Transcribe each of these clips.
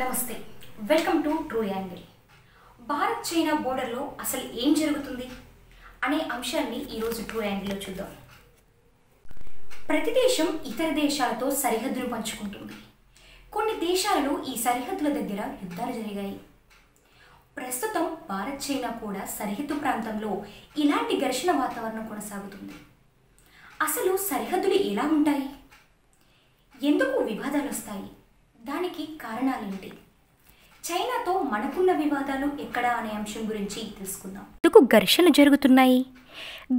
నమస్తే welcome to True Angle Bharat China బోర్డర్లో అసలు ఏం జరుగుతుంది అనే అంశాన్ని ఈరోజు ట్రూ యాంగిల్లో చూద్దాం ప్రతి దేశం ఇతర దేశాలతో సరిహద్దును పంచుకుంటుంది కొన్ని దేశాలలో ఈ సరిహద్దుల దగ్గర యుద్ధాలు జరిగాయి ప్రస్తుతం భారత్ చైనా కూడా సరిహద్దు ప్రాంతంలో ఇలాంటి ఘర్షణ వాతావరణం కొనసాగుతుంది అసలు సరిహద్దులు ఎలా ఉంటాయి ఎందుకు వివాదాలు వస్తాయి దానికి కారణాలేంటి చైనాతో మనకున్న వివాదాలు ఎక్కడా అనే అంశం గురించి తెలుసుకుందాం ఎందుకు ఘర్షణలు జరుగుతున్నాయి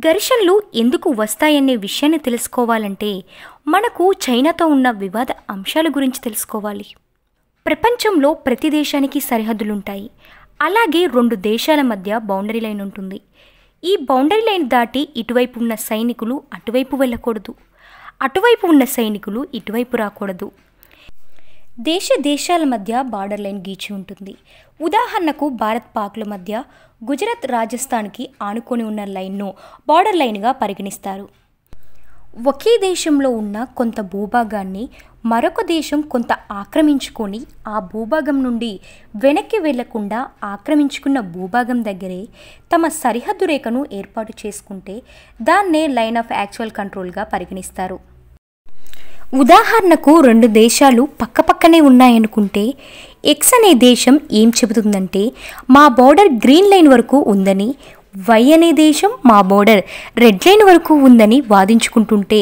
ఘర్షణలు ఎందుకు వస్తాయనే విషయాన్ని తెలుసుకోవాలంటే మనకు చైనాతో ఉన్న వివాద అంశాల గురించి తెలుసుకోవాలి ప్రపంచంలో ప్రతి దేశానికి సరిహద్దులుంటాయి అలాగే రెండు దేశాల మధ్య బౌండరీ లైన్ ఉంటుంది ఈ బౌండరీ లైన్ దాటి ఇటువైపు ఉన్న సైనికులు అటువైపు వెళ్ళకూడదు అటువైపు ఉన్న సైనికులు ఇటువైపు రాకూడదు దేశ దేశాల మధ్య బార్డర్ లైన్ గీచి ఉంటుంది ఉదాహరణకు భారత్ పాక్ల మధ్య గుజరాత్ రాజస్థాన్కి ఆనుకొని ఉన్న లైన్ను బార్డర్ లైన్గా పరిగణిస్తారు ఒకే దేశంలో ఉన్న కొంత భూభాగాన్ని మరొక దేశం కొంత ఆక్రమించుకొని ఆ భూభాగం నుండి వెనక్కి వెళ్లకుండా ఆక్రమించుకున్న భూభాగం దగ్గరే తమ సరిహద్దు రేఖను ఏర్పాటు చేసుకుంటే దాన్నే లైన్ ఆఫ్ యాక్చువల్ కంట్రోల్గా పరిగణిస్తారు ఉదాహరణకు రెండు దేశాలు పక్కపక్కనే ఉన్నాయనుకుంటే ఎక్స్ అనే దేశం ఏం చెబుతుందంటే మా బోర్డర్ గ్రీన్ లైన్ వరకు ఉందని వై అనే దేశం మా బోర్డర్ రెడ్ లైన్ వరకు ఉందని వాదించుకుంటుంటే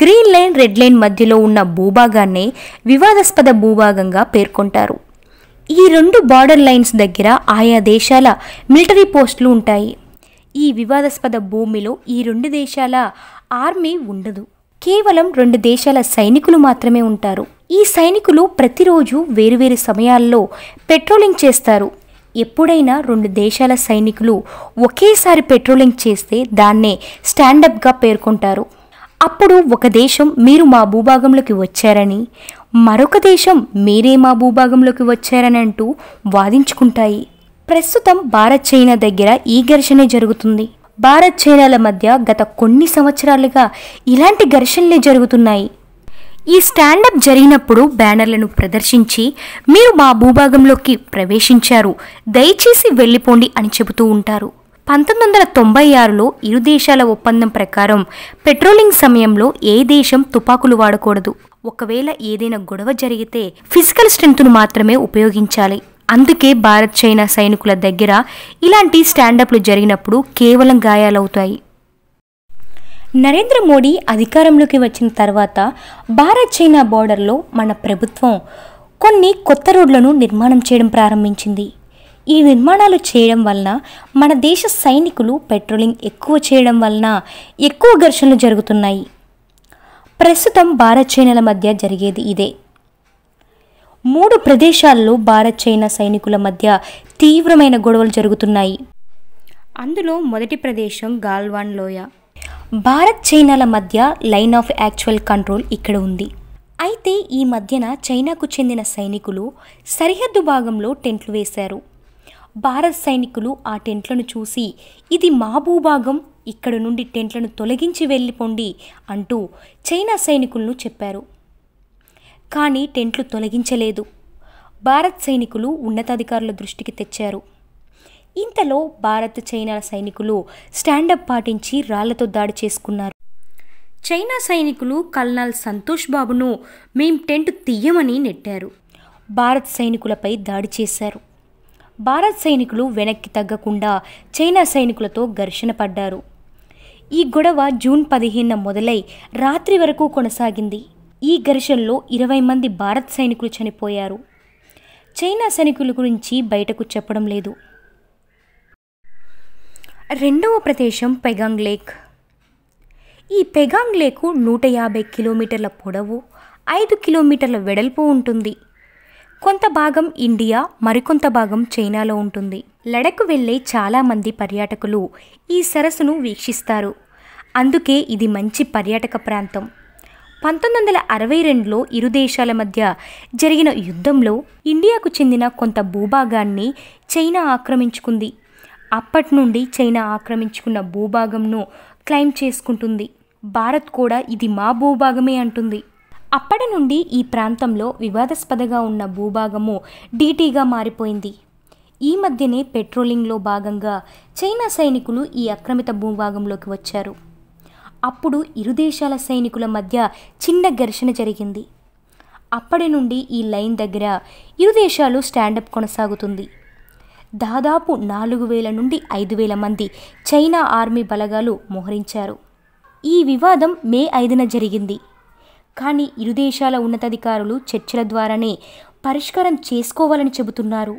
గ్రీన్ లైన్ రెడ్ లైన్ మధ్యలో ఉన్న భూభాగాన్నే వివాదాస్పద భూభాగంగా పేర్కొంటారు ఈ రెండు బార్డర్ లైన్స్ దగ్గర ఆయా దేశాల మిలిటరీ పోస్టులు ఉంటాయి ఈ వివాదాస్పద భూమిలో ఈ రెండు దేశాల ఆర్మీ ఉండదు కేవలం రెండు దేశాల సైనికులు మాత్రమే ఉంటారు ఈ సైనికులు ప్రతిరోజు వేరువేరు సమయాల్లో పెట్రోలింగ్ చేస్తారు ఎప్పుడైనా రెండు దేశాల సైనికులు ఒకేసారి పెట్రోలింగ్ చేస్తే దాన్నే స్టాండప్గా పేర్కొంటారు అప్పుడు ఒక దేశం మీరు మా భూభాగంలోకి వచ్చారని మరొక దేశం మీరే మా భూభాగంలోకి వచ్చారని అంటూ వాదించుకుంటాయి ప్రస్తుతం భారత్ చైనా దగ్గర ఈ ఘర్షణే జరుగుతుంది భారత్ చైనాల మధ్య గత కొన్ని సంవత్సరాలుగా ఇలాంటి ఘర్షణలే జరుగుతున్నాయి ఈ స్టాండప్ జరిగినప్పుడు బ్యానర్లను ప్రదర్శించి మీరు మా భూభాగంలోకి ప్రవేశించారు దయచేసి వెళ్ళిపోండి అని చెబుతూ ఉంటారు పంతొమ్మిది వందల తొంభై ఆరులో ఇరు దేశాల ఒప్పందం ప్రకారం పెట్రోలింగ్ సమయంలో ఏ దేశం తుపాకులు వాడకూడదు ఒకవేళ ఏదైనా గొడవ జరిగితే ఫిజికల్ స్ట్రెంగ్త్ను మాత్రమే ఉపయోగించాలి అందుకే భారత్ చైనా సైనికుల దగ్గర ఇలాంటి స్టాండప్లు జరిగినప్పుడు కేవలం గాయాలవుతాయి నరేంద్ర మోడీ అధికారంలోకి వచ్చిన తర్వాత భారత్ చైనా బోర్డర్లో మన ప్రభుత్వం కొన్ని కొత్త రోడ్లను నిర్మాణం చేయడం ప్రారంభించింది ఈ నిర్మాణాలు చేయడం వలన మన దేశ సైనికులు పెట్రోలింగ్ ఎక్కువ చేయడం వలన ఎక్కువ ఘర్షణలు జరుగుతున్నాయి ప్రస్తుతం భారత్ చైనాల మధ్య జరిగేది ఇదే మూడు ప్రదేశాల్లో భారత్ చైనా సైనికుల మధ్య తీవ్రమైన గొడవలు జరుగుతున్నాయి అందులో మొదటి ప్రదేశం గాల్వాన్ లోయ భారత్ చైనాల మధ్య లైన్ ఆఫ్ యాక్చువల్ కంట్రోల్ ఇక్కడ ఉంది అయితే ఈ మధ్యన చైనాకు చెందిన సైనికులు సరిహద్దు భాగంలో టెంట్లు వేశారు భారత్ సైనికులు ఆ టెంట్లను చూసి ఇది మా భూభాగం ఇక్కడ నుండి టెంట్లను తొలగించి వెళ్ళిపోండి అంటూ చైనా సైనికులను చెప్పారు కానీ టెంట్లు తొలగించలేదు భారత్ సైనికులు ఉన్నతాధికారుల దృష్టికి తెచ్చారు ఇంతలో భారత్ చైనా సైనికులు స్టాండప్ పాటించి రాళ్లతో దాడి చేసుకున్నారు చైనా సైనికులు కల్నల్ సంతోష్ బాబును మేం టెంట్ తీయమని నెట్టారు భారత్ సైనికులపై దాడి చేశారు భారత్ సైనికులు వెనక్కి తగ్గకుండా చైనా సైనికులతో ఘర్షణ పడ్డారు ఈ గొడవ జూన్ పదిహేను మొదలై రాత్రి వరకు కొనసాగింది ఈ ఘర్షణలో ఇరవై మంది భారత సైనికులు చనిపోయారు చైనా సైనికుల గురించి బయటకు చెప్పడం లేదు రెండవ ప్రదేశం పెగాంగ్ లేక్ ఈ పెగాంగ్ లేకు నూట యాభై కిలోమీటర్ల పొడవు ఐదు కిలోమీటర్ల వెడల్పు ఉంటుంది కొంత భాగం ఇండియా మరికొంత భాగం చైనాలో ఉంటుంది లడకు వెళ్ళే చాలామంది పర్యాటకులు ఈ సరస్సును వీక్షిస్తారు అందుకే ఇది మంచి పర్యాటక ప్రాంతం పంతొమ్మిది వందల అరవై రెండులో ఇరు దేశాల మధ్య జరిగిన యుద్ధంలో ఇండియాకు చెందిన కొంత భూభాగాన్ని చైనా ఆక్రమించుకుంది అప్పటి నుండి చైనా ఆక్రమించుకున్న భూభాగంను క్లైమ్ చేసుకుంటుంది భారత్ కూడా ఇది మా భూభాగమే అంటుంది అప్పటి నుండి ఈ ప్రాంతంలో వివాదాస్పదగా ఉన్న భూభాగము డీటీగా మారిపోయింది ఈ మధ్యనే పెట్రోలింగ్లో భాగంగా చైనా సైనికులు ఈ అక్రమిత భూభాగంలోకి వచ్చారు అప్పుడు ఇరు దేశాల సైనికుల మధ్య చిన్న ఘర్షణ జరిగింది అప్పటి నుండి ఈ లైన్ దగ్గర ఇరు దేశాలు స్టాండప్ కొనసాగుతుంది దాదాపు నాలుగు వేల నుండి ఐదు వేల మంది చైనా ఆర్మీ బలగాలు మోహరించారు ఈ వివాదం మే ఐదున జరిగింది కానీ ఇరు దేశాల ఉన్నతాధికారులు చర్చల ద్వారానే పరిష్కారం చేసుకోవాలని చెబుతున్నారు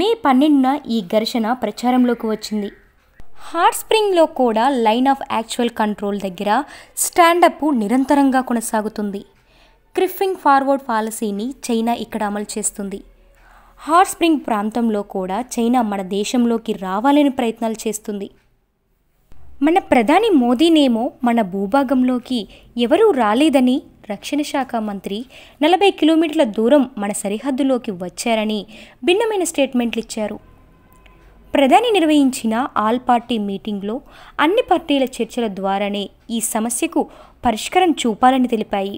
మే పన్నెండున ఈ ఘర్షణ ప్రచారంలోకి వచ్చింది హాట్ స్ప్రింగ్లో కూడా లైన్ ఆఫ్ యాక్చువల్ కంట్రోల్ దగ్గర స్టాండప్ నిరంతరంగా కొనసాగుతుంది క్రిఫింగ్ ఫార్వర్డ్ పాలసీని చైనా ఇక్కడ అమలు చేస్తుంది హాట్ స్ప్రింగ్ ప్రాంతంలో కూడా చైనా మన దేశంలోకి రావాలని ప్రయత్నాలు చేస్తుంది మన ప్రధాని మోదీనేమో మన భూభాగంలోకి ఎవరూ రాలేదని రక్షణ శాఖ మంత్రి నలభై కిలోమీటర్ల దూరం మన సరిహద్దులోకి వచ్చారని భిన్నమైన స్టేట్మెంట్లు ఇచ్చారు ప్రధాని నిర్వహించిన ఆల్ పార్టీ మీటింగ్లో అన్ని పార్టీల చర్చల ద్వారానే ఈ సమస్యకు పరిష్కారం చూపాలని తెలిపాయి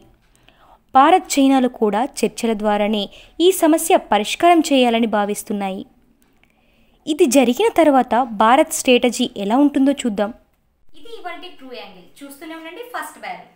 భారత్ చైనాలు కూడా చర్చల ద్వారానే ఈ సమస్య పరిష్కారం చేయాలని భావిస్తున్నాయి ఇది జరిగిన తర్వాత భారత్ స్ట్రేటజీ ఎలా ఉంటుందో చూద్దాం ఇది ఇవాళ ట్రూ యాంగిల్ చూస్తూనే ఉండండి ఫస్ట్ బ్యాలెన్స్